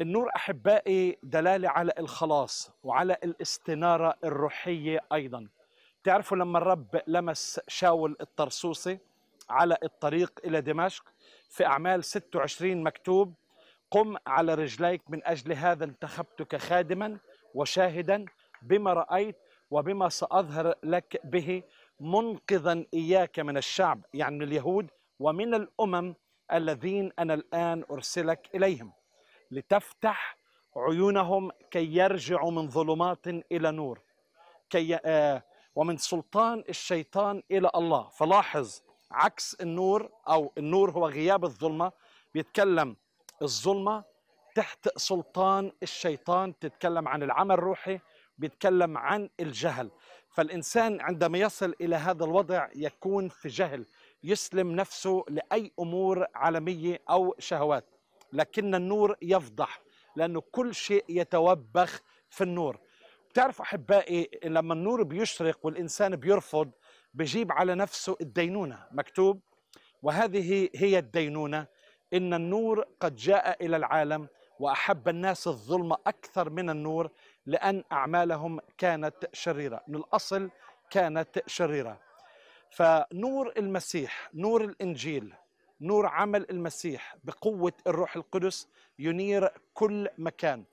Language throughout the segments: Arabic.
النور احبائي دلاله على الخلاص وعلى الاستناره الروحيه ايضا تعرفوا لما الرب لمس شاول الطرسوسي على الطريق الى دمشق في اعمال 26 مكتوب قم على رجليك من اجل هذا انتخبتك خادما وشاهدا بما رايت وبما ساظهر لك به منقذا اياك من الشعب يعني من اليهود ومن الامم الذين انا الان ارسلك اليهم لتفتح عيونهم كي يرجعوا من ظلمات الى نور كي آه، ومن سلطان الشيطان الى الله فلاحظ عكس النور او النور هو غياب الظلمه بيتكلم الظلمه تحت سلطان الشيطان تتكلم عن العمل الروحي بيتكلم عن الجهل فالانسان عندما يصل الى هذا الوضع يكون في جهل يسلم نفسه لاي امور عالميه او شهوات لكن النور يفضح لأنه كل شيء يتوبخ في النور بتعرف أحبائي لما النور بيشرق والإنسان بيرفض بجيب على نفسه الدينونة مكتوب وهذه هي الدينونة إن النور قد جاء إلى العالم وأحب الناس الظلمة أكثر من النور لأن أعمالهم كانت شريرة من الأصل كانت شريرة فنور المسيح نور الإنجيل نور عمل المسيح بقوة الروح القدس ينير كل مكان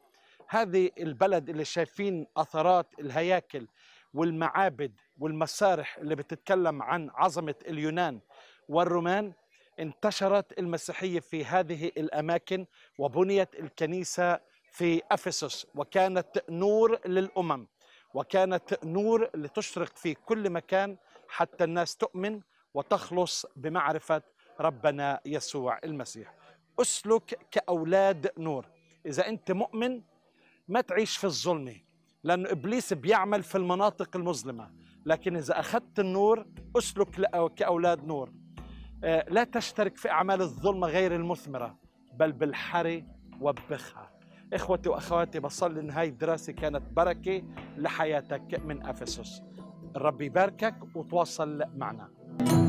هذه البلد اللي شايفين أثرات الهياكل والمعابد والمسارح اللي بتتكلم عن عظمة اليونان والرومان انتشرت المسيحية في هذه الأماكن وبنيت الكنيسة في أفسس وكانت نور للأمم وكانت نور لتشرق في كل مكان حتى الناس تؤمن وتخلص بمعرفة ربنا يسوع المسيح اسلك كأولاد نور إذا أنت مؤمن ما تعيش في الظلمة لأن إبليس بيعمل في المناطق المظلمة لكن إذا أخذت النور أسلك كأولاد نور آه، لا تشترك في أعمال الظلمة غير المثمرة بل بالحري وبخها إخوتي وأخواتي بصلي إن هاي الدراسة كانت بركة لحياتك من أفسس الرب يباركك وتواصل معنا